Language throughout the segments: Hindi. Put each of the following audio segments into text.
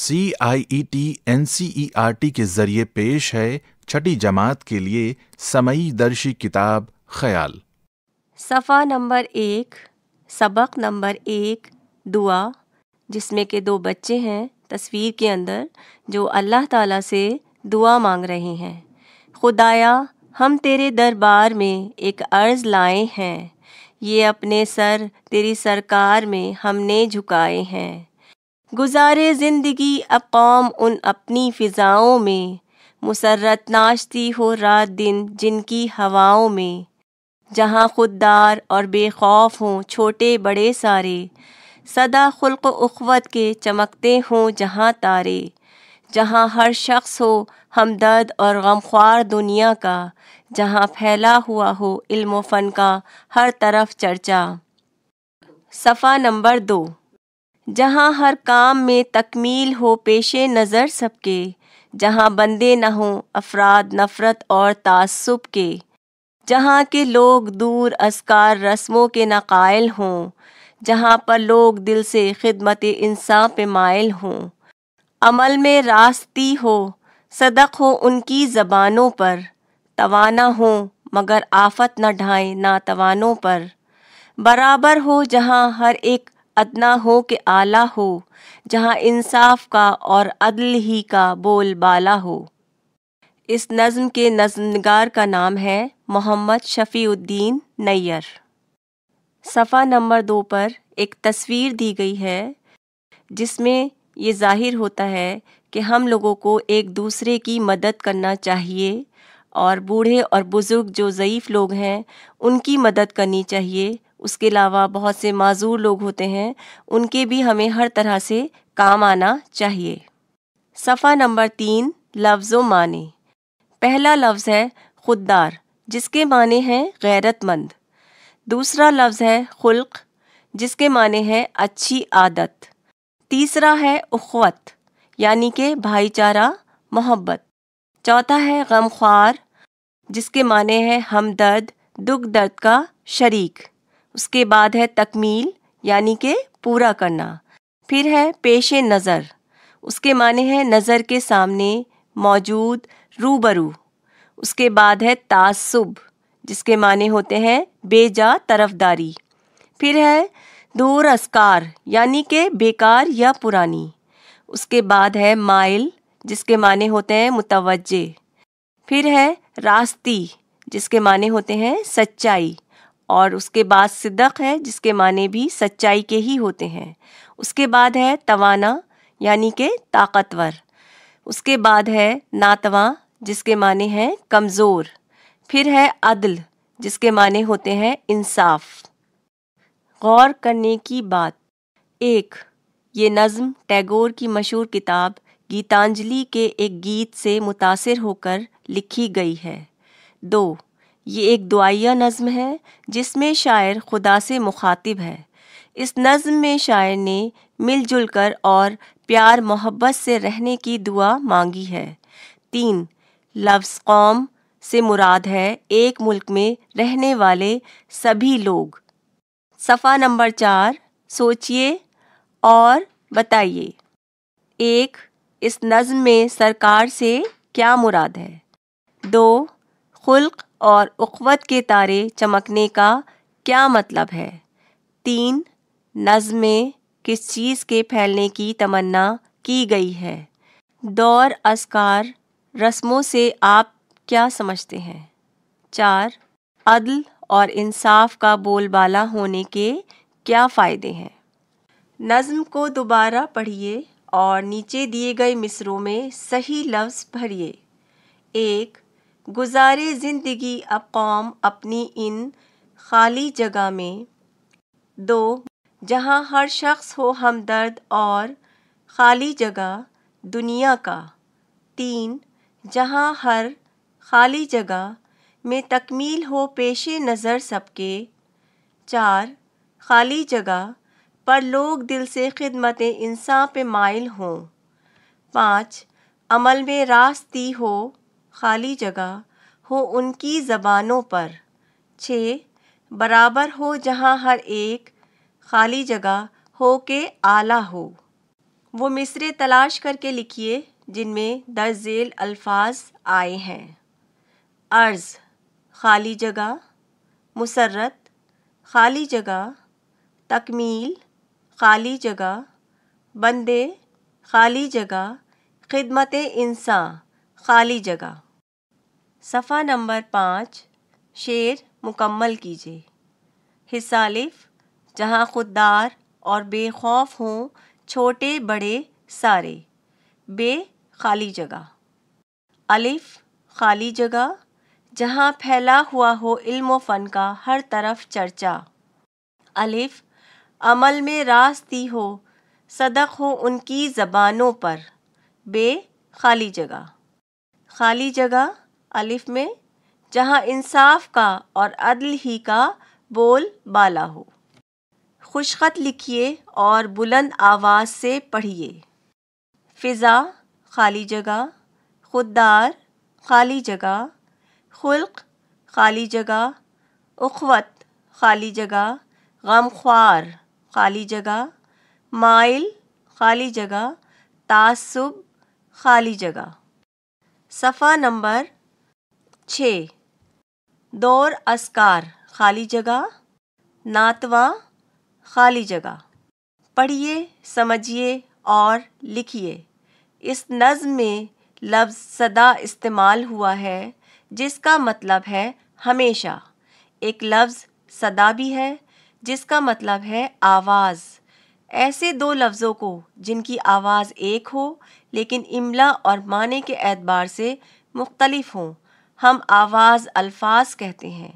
C I E T N C E R T के जरिए पेश है छठी जमात के लिए समयी दर्शी किताब ख्याल सफ़ा नंबर एक सबक नंबर एक दुआ जिसमें के दो बच्चे हैं तस्वीर के अंदर जो अल्लाह ताला से दुआ मांग रहे हैं खुदाया हम तेरे दरबार में एक अर्ज़ लाए हैं ये अपने सर तेरी सरकार में हमने झुकाए हैं गुजारे ज़िंदगी अब कौम उन अपनी फ़िज़ाओं में मुसरत नाश्ती हो रात दिन जिनकी हवाओं में जहाँ खुददार और बेखौफ हों छोटे बड़े सारे सदा खुल्क उखवत के चमकते हों जहाँ तारे जहाँ हर शख्स हो हमदर्द और गमख्वार दुनिया का जहाँ फैला हुआ हो इल्म फ़न का हर तरफ चर्चा सफ़ा नंबर दो जहाँ हर काम में तकमील हो पेश नज़र सबके जहाँ बंदे न हों अफराद नफ़रत और तासुब के जहाँ के लोग दूर असकार रस्मों के नाकायल हों जहाँ पर लोग दिल से खिदमत इंसान पे मायल हों अमल में रास्ती हो सदक हो उनकी ज़बानों पर तवाना हो मगर आफत न ढाए तवानों पर बराबर हो जहाँ हर एक अदना हो कि आला हो जहाँ इंसाफ का और अदल ही का बोल बाला हो इस नज़म के नज़मगार का नाम है मोहम्मद शफ़ीउद्दीन नैयर सफ़ा नंबर दो पर एक तस्वीर दी गई है जिसमें ये जाहिर होता है कि हम लोगों को एक दूसरे की मदद करना चाहिए और बूढ़े और बुज़ुर्ग जो ज़यीफ़ लोग हैं उनकी मदद करनी चाहिए उसके अलावा बहुत से माजूर लोग होते हैं उनके भी हमें हर तरह से काम आना चाहिए सफ़ा नंबर तीन लफ्ज़ माने पहला लफ्ज़ है खुददार जिसके माने हैं गैरतमंद दूसरा लफ्ज़ है खुल्क जिसके माने हैं अच्छी आदत तीसरा है उखवत यानी कि भाईचारा मोहब्बत चौथा है गमख्वार जिसके माने हैं हमदर्द दुख दर्द का शरीक उसके बाद है तकमील यानी कि पूरा करना फिर है पेश नज़र उसके माने हैं नज़र के सामने मौजूद रूबरू उसके बाद है तासुब जिसके माने होते हैं बेजा तरफदारी फिर है दूर असकार यानी कि बेकार या पुरानी उसके बाद है माइल जिसके माने होते हैं मुतवजे फिर है रास्ती जिसके माने होते हैं सच्चाई और उसके बाद सिद्दक है जिसके माने भी सच्चाई के ही होते हैं उसके बाद है तवाना यानी के ताकतवर उसके बाद है नातवा जिसके माने हैं कमज़ोर फिर है अदल जिसके माने होते हैं इंसाफ गौर करने की बात एक ये नज़म टैगोर की मशहूर किताब गीतांजलि के एक गीत से मुतासर होकर लिखी गई है दो ये एक दुआया नज़म है जिसमें शायर खुदा से मुखातिब है इस नज़म में शायर ने मिलजुल कर और प्यार मोहब्बत से रहने की दुआ मांगी है तीन लफ्स कौम से मुराद है एक मुल्क में रहने वाले सभी लोग सफ़ा नंबर चार सोचिए और बताइए एक इस नज़म में सरकार से क्या मुराद है दो खुल्क और उखवत के तारे चमकने का क्या मतलब है तीन नज़ में किस चीज़ के फैलने की तमन्ना की गई है दौर असकार रस्मों से आप क्या समझते हैं चार अदल और इंसाफ का बोलबाला होने के क्या फ़ायदे हैं नज़म को दोबारा पढ़िए और नीचे दिए गए मिसरों में सही लफ्ज़ भरिए एक गुजारे ज़िंदगी अब कौम अपनी इन खाली जगह में दो जहाँ हर शख्स हो हमदर्द और खाली जगह दुनिया का तीन जहाँ हर खाली जगह में तकमील हो पेश नज़र सबके चार खाली जगह पर लोग दिल से खिदमत इंसान पे माइल हों पाँच अमल में रास्ती हो खाली जगह हो उनकी ज़बानों पर छः बराबर हो जहाँ हर एक खाली जगह हो के आला हो वो मिसरे तलाश करके लिखिए जिनमें दर्ज झेल अल्फाज आए हैं अर्ज़ खाली जगह मुसरत खाली जगह तकमील खाली जगह बंदे खाली जगह खिदमत इंसान खाली जगह सफ़ा नंबर पाँच शेर मुकम्मल कीजिए हिसालिफ जहाँ खुददार और बेखौफ हों छोटे बड़े सारे बे खाली जगह अलिफ खाली जगह जहाँ फैला हुआ हो इल्म व फ़न का हर तरफ चर्चा अलिफ अमल में रास्ती हो सदक हो उनकी ज़बानों पर बे खाली जगह खाली जगह अलिफ में जहाँ इंसाफ का और अदल ही का बोल बाला हो खुशखत लिखिए और बुलंद आवाज़ से पढ़िए फ़िज़ा खाली जगह खुददार खाली जगह खुल्क खाली जगह उखवत खाली जगह गमख्वार खाली जगह माइल खाली जगह तासुब खाली जगह सफ़ा नंबर छः दौर असकार खाली जगह नातवा खाली जगह पढ़िए समझिए और लिखिए इस नज़म में लफ्ज़ सदा इस्तेमाल हुआ है जिसका मतलब है हमेशा एक लफ्ज़ सदा भी है जिसका मतलब है आवाज़ ऐसे दो लफ्ज़ों को जिनकी आवाज़ एक हो लेकिन इमला और माने के एतबार से मुख्तलिफ हों हम आवाज़ अल्फाज कहते हैं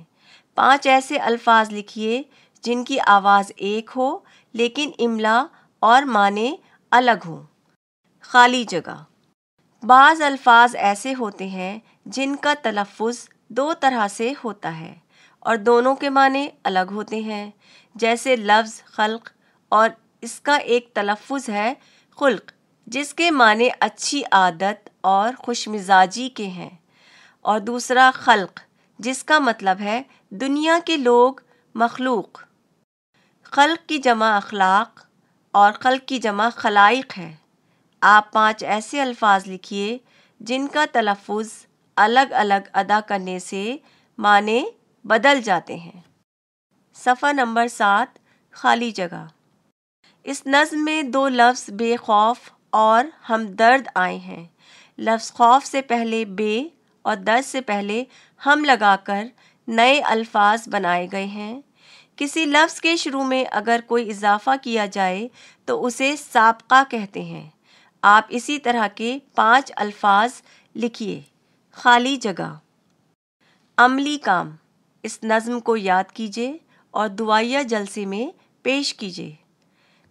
पांच ऐसे अल्फाज लिखिए जिनकी आवाज़ एक हो लेकिन इमला और माने अलग हों खाली जगह बाज़ अल्फाज ऐसे होते हैं जिनका तलफ़ दो तरह से होता है और दोनों के माने अलग होते हैं जैसे लफ्ज़ खल्क और इसका एक तलफ़ है खुल्क जिसके माने अच्छी आदत और खुश मिजाजी के हैं और दूसरा खल्क जिसका मतलब है दुनिया के लोग मखलूक खल्क की जमा अखलाक और खल्क की जमा खलाइक है आप पांच ऐसे अल्फाज लिखिए जिनका तलफ़ अलग अलग अदा करने से माने बदल जाते हैं सफ़ा नंबर सात खाली जगह इस नज़म में दो लफ्ज़ बेखौफ और हमदर्द आए हैं लफ्ज़ खौफ से पहले बे और दर्द से पहले हम लगाकर नए अल्फाज बनाए गए हैं किसी लफ्ज़ के शुरू में अगर कोई इजाफ़ा किया जाए तो उसे सबका कहते हैं आप इसी तरह के पांच अल्फाज लिखिए खाली जगह अमली काम इस नज़म को याद कीजिए और दुआया जलसे में पेश कीजिए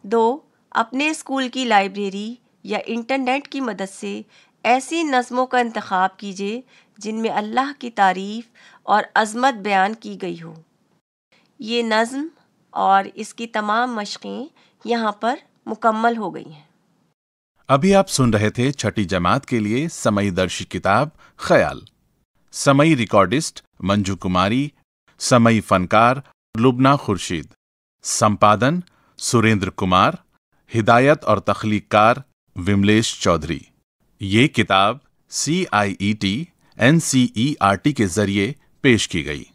दो अपने स्कूल की लाइब्रेरी या इंटरनेट की मदद से ऐसी नज़मों का इंतखब कीजिए जिनमें अल्लाह की तारीफ़ और अज़मत बयान की गई हो ये नज़म और इसकी तमाम मशक़ें यहाँ पर मुकम्मल हो गई हैं अभी आप सुन रहे थे छठी जमात के लिए समय दर्शी किताब ख्याल समई रिकॉर्डिस्ट मंजू कुमारी समय फनकार लुबना खुर्शीद संपादन सुरेंद्र कुमार हिदायत और तख्लीकार विमलेश चौधरी ये किताब C I E T N C E R T के जरिए पेश की गई